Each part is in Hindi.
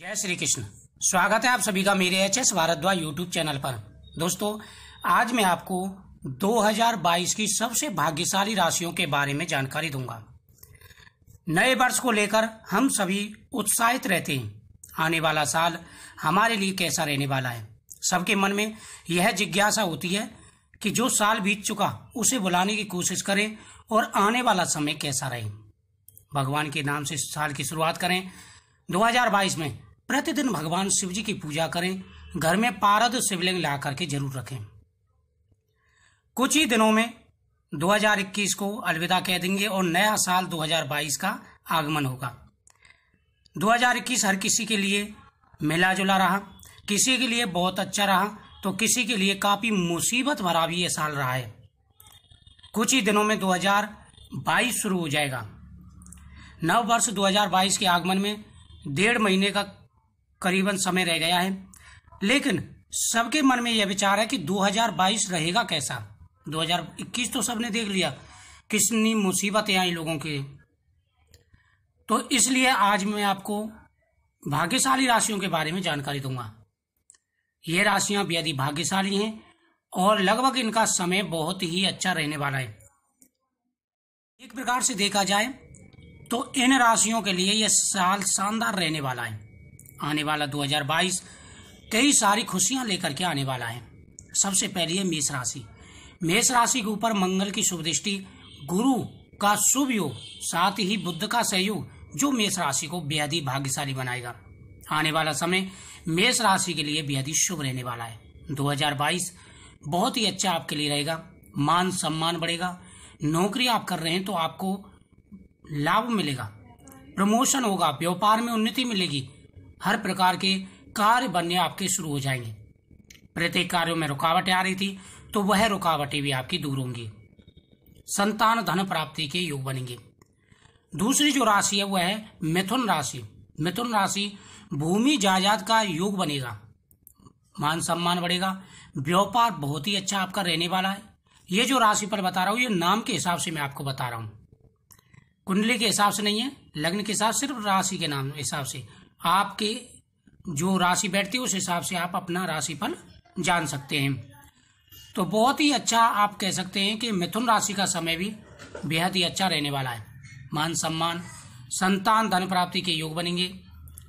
जय श्री कृष्ण स्वागत है आप सभी का मेरे H S Bharadwaj YouTube channel पर दोस्तों आज मैं आपको 2022 की सबसे भाग्यशाली राशियों के बारे में जानकारी दूंगा नए वर्ष को लेकर हम सभी उत्साहित रहते हैं आने वाला साल हमारे लिए कैसा रहने वाला है सबके मन में यह जिज्ञासा होती है कि जो साल बीत चुका उसे बुलाने की कोशिश करें और आने वाला समय कैसा रहे भगवान के नाम से साल की शुरुआत करें 2022 में प्रतिदिन भगवान शिव जी की पूजा करें घर में पारद शिवलिंग ला करके जरूर रखें कुछ ही दिनों में 2021 को अलविदा कह देंगे और नया साल 2022 का आगमन होगा 2021 हर किसी के लिए मिला जुला रहा किसी के लिए बहुत अच्छा रहा तो किसी के लिए काफ़ी मुसीबत भरा भी यह साल रहा है कुछ ही दिनों में 2022 शुरू हो जाएगा नव वर्ष 2022 के आगमन में डेढ़ महीने का करीबन समय रह गया है लेकिन सबके मन में यह विचार है कि 2022 रहेगा कैसा 2021 तो सबने देख लिया कितनी मुसीबतें आई लोगों के तो इसलिए आज मैं आपको भाग्यशाली राशियों के बारे में जानकारी दूंगा ये राशियां यदि भाग्यशाली हैं और लगभग इनका समय बहुत ही अच्छा रहने वाला है एक प्रकार से देखा जाए तो इन राशियों के लिए यह साल शानदार रहने वाला है आने वाला 2022 कई सारी खुशियां लेकर के आने वाला है सबसे पहली है मेष राशि मेष राशि के ऊपर मंगल की शुभ दृष्टि गुरु का शुभ योग साथ ही बुद्ध का सहयोग जो मेष राशि को बेहद ही भाग्यशाली बनाएगा आने वाला समय मेष राशि के लिए बेहद ही शुभ रहने वाला है 2022 बहुत ही अच्छा आपके लिए रहेगा मान सम्मान बढ़ेगा नौकरी आप कर रहे हैं तो आपको लाभ मिलेगा प्रमोशन होगा व्यापार में उन्नति मिलेगी हर प्रकार के कार्य बनने आपके शुरू हो जाएंगे प्रत्येक कार्यों में रुकावटें आ रही थी तो वह रुकावटें भी आपकी दूर होंगी संतान धन प्राप्ति के योग बनेंगे दूसरी जो राशि है वह है मिथुन राशि मिथुन राशि भूमि जायदाद का योग बनेगा मान सम्मान बढ़ेगा व्यापार बहुत ही अच्छा आपका रहने वाला है ये जो राशि पर बता रहा हूं ये नाम के हिसाब से मैं आपको बता रहा हूं कुंडली के हिसाब से नहीं है लग्न के हिसाब सिर्फ राशि के नाम हिसाब से आपके जो राशि बैठती है उस हिसाब से आप अपना राशिफल जान सकते हैं तो बहुत ही अच्छा आप कह सकते हैं कि मिथुन राशि का समय भी बेहद ही अच्छा रहने वाला है मान सम्मान संतान धन प्राप्ति के योग बनेंगे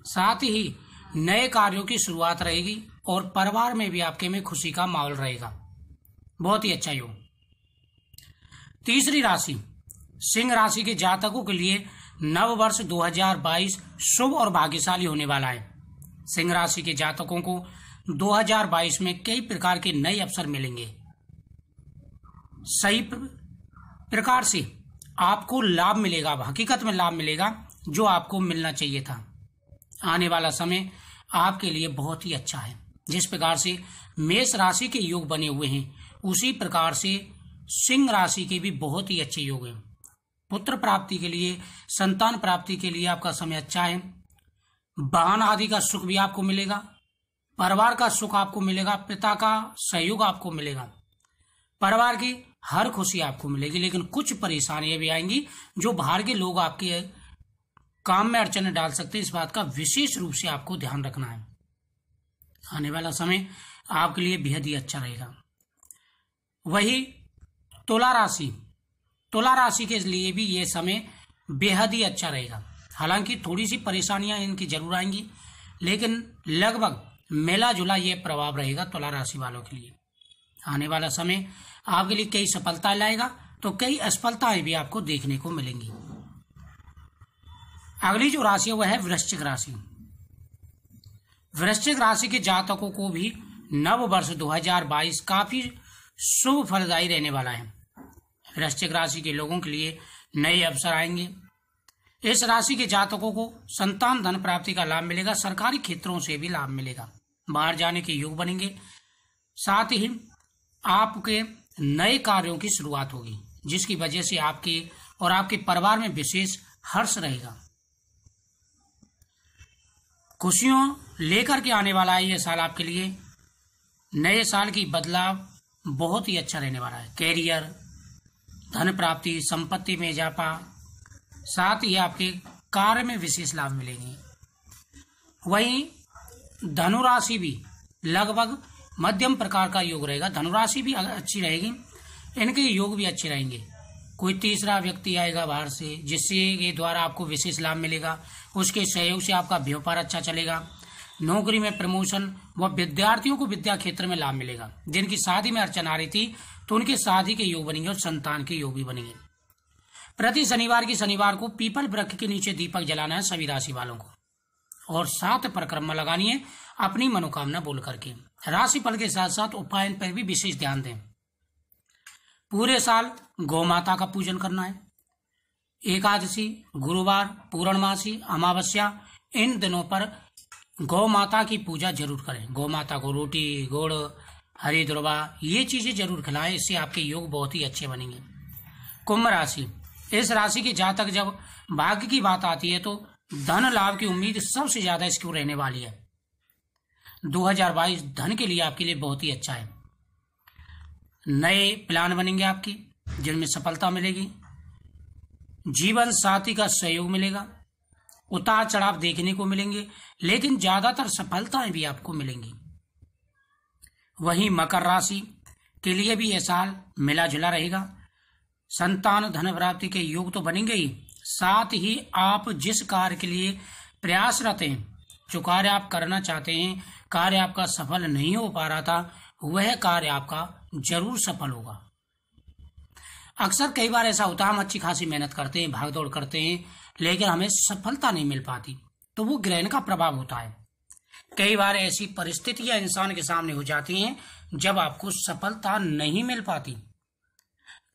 साथ ही नए कार्यों की शुरुआत रहेगी और परिवार में भी आपके में खुशी का माहौल रहेगा बहुत ही अच्छा योग तीसरी राशि सिंह राशि के जातकों के लिए नव वर्ष 2022 शुभ और भाग्यशाली होने वाला है सिंह राशि के जातकों को 2022 में कई प्रकार के नए अवसर मिलेंगे सही प्रकार से आपको लाभ मिलेगा हकीकत में लाभ मिलेगा जो आपको मिलना चाहिए था आने वाला समय आपके लिए बहुत ही अच्छा है जिस प्रकार से मेष राशि के योग बने हुए हैं उसी प्रकार से सिंह राशि के भी बहुत ही अच्छे योग हैं पुत्र प्राप्ति के लिए संतान प्राप्ति के लिए आपका समय अच्छा है वाहन आदि का सुख भी आपको मिलेगा परिवार का सुख आपको मिलेगा पिता का सहयोग आपको मिलेगा परिवार की हर खुशी आपको मिलेगी लेकिन कुछ परेशानियां भी आएंगी जो बाहर के लोग आपके काम में अड़चने डाल सकते हैं इस बात का विशेष रूप से आपको ध्यान रखना है आने वाला समय आपके लिए बेहद ही अच्छा रहेगा वही तुला राशि तुला राशि के लिए भी ये समय बेहद ही अच्छा रहेगा हालांकि थोड़ी सी परेशानियां इनकी जरूर आएंगी लेकिन लगभग मेला जुला ये प्रभाव रहेगा तुला राशि वालों के लिए आने वाला समय आपके लिए कई सफलता लाएगा तो कई असफलताएं भी आपको देखने को मिलेंगी अगली जो राशि है वह है वृश्चिक राशि वृश्चिक राशि के जातकों को भी नव वर्ष 2022 काफी शुभ फलदायी रहने वाला है वृश्चिक राशि के लोगों के लिए नए अवसर आएंगे इस राशि के जातकों को संतान धन प्राप्ति का लाभ मिलेगा सरकारी क्षेत्रों से भी लाभ मिलेगा बाहर जाने के योग बनेंगे साथ ही आपके नए कार्यों की शुरुआत होगी जिसकी वजह से आपके और आपके परिवार में विशेष हर्ष रहेगा खुशियों लेकर के आने वाला है यह साल आपके लिए नए साल की बदलाव बहुत ही अच्छा रहने वाला है कैरियर धन प्राप्ति संपत्ति में इजाफा साथ ही आपके कार्य में विशेष लाभ मिलेंगे वहीं धनुराशि भी लगभग मध्यम प्रकार का योग रहेगा धनुराशि भी अच्छी रहेगी इनके योग भी अच्छे रहेंगे कोई तीसरा व्यक्ति आएगा बाहर से जिससे के द्वारा आपको विशेष लाभ मिलेगा उसके सहयोग से आपका व्यापार अच्छा चलेगा नौकरी में प्रमोशन व विद्यार्थियों को विद्या क्षेत्र में लाभ मिलेगा जिनकी शादी में अर्चना आ रही थी तो उनके शादी के योग बनेंगे और संतान के योग भी बनेंगे प्रति शनिवार की शनिवार को पीपल वृक्ष के नीचे दीपक जलाना है सभी राशि वालों को और सात परिक्रमा लगानी है अपनी मनोकामना बोल करके राशि फल के साथ साथ उपायन पर भी विशेष ध्यान दें पूरे साल गौ माता का पूजन करना है एकादशी गुरुवार पूर्णमासी अमावस्या इन दिनों पर गौ माता की पूजा जरूर करें गौ माता को रोटी गुड़ हरी दुर्वा ये चीजें जरूर खिलाएं इससे आपके योग बहुत ही अच्छे बनेंगे कुंभ राशि इस राशि के जातक जब भाग्य की बात आती है तो धन लाभ की उम्मीद सबसे ज्यादा इसकी रहने वाली है 2022 धन के लिए आपके लिए बहुत ही अच्छा है नए प्लान बनेंगे आपके जिनमें सफलता मिलेगी जीवन साथी का सहयोग मिलेगा उतार चढ़ाव देखने को मिलेंगे लेकिन ज्यादातर सफलताएं भी आपको मिलेंगी वहीं मकर राशि के लिए भी यह साल मिला जुला रहेगा संतान धन प्राप्ति के योग तो बनेंगे ही साथ ही आप जिस कार्य के लिए प्रयासरत हैं जो कार्य आप करना चाहते हैं कार्य आपका सफल नहीं हो पा रहा था वह कार्य आपका जरूर सफल होगा अक्सर कई बार ऐसा होता है हम अच्छी खासी मेहनत करते हैं भागदौड़ करते हैं लेकिन हमें सफलता नहीं मिल पाती तो वो ग्रहण का प्रभाव होता है कई बार ऐसी परिस्थितियां इंसान के सामने हो जाती हैं जब आपको सफलता नहीं मिल पाती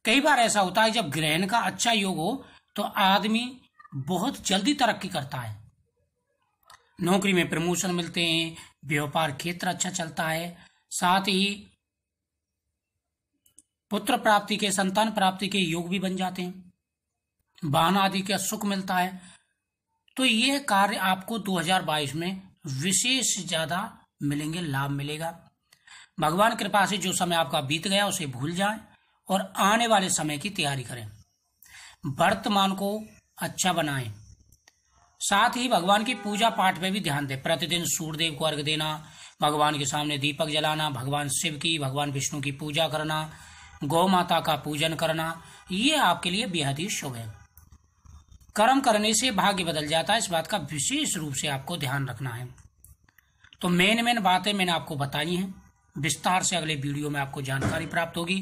कई बार ऐसा होता है जब ग्रहण का अच्छा योग हो तो आदमी बहुत जल्दी तरक्की करता है नौकरी में प्रमोशन मिलते हैं व्यापार क्षेत्र अच्छा चलता है साथ ही पुत्र प्राप्ति के संतान प्राप्ति के योग भी बन जाते हैं वाहन आदि का सुख मिलता है तो ये कार्य आपको 2022 में विशेष ज्यादा मिलेंगे लाभ मिलेगा भगवान कृपा से जो समय आपका बीत गया उसे भूल जाए और आने वाले समय की तैयारी करें वर्तमान को अच्छा बनाए साथ ही भगवान की पूजा पाठ पर भी ध्यान दें प्रतिदिन सूर्यदेव को अर्घ देना भगवान के सामने दीपक जलाना भगवान शिव की भगवान विष्णु की पूजा करना गौ माता का पूजन करना ये आपके लिए बेहद ही शुभ है कर्म करने से भाग्य बदल जाता है इस बात का विशेष रूप से आपको ध्यान रखना है तो मेन मेन बातें मैंने आपको बताई हैं विस्तार से अगले वीडियो में आपको जानकारी प्राप्त होगी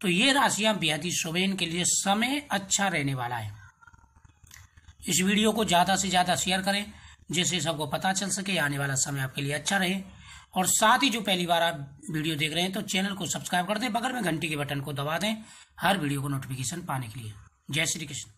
तो ये राशियां बेहद ही शुभ के लिए समय अच्छा रहने वाला है इस वीडियो को ज़्यादा से ज़्यादा शेयर करें जिससे सबको पता चल सके आने वाला समय आपके लिए अच्छा रहे और साथ ही जो पहली बार आप वीडियो देख रहे हैं तो चैनल को सब्सक्राइब कर दें बगल में घंटी के बटन को दबा दें हर वीडियो को नोटिफिकेशन पाने के लिए जय श्री कृष्ण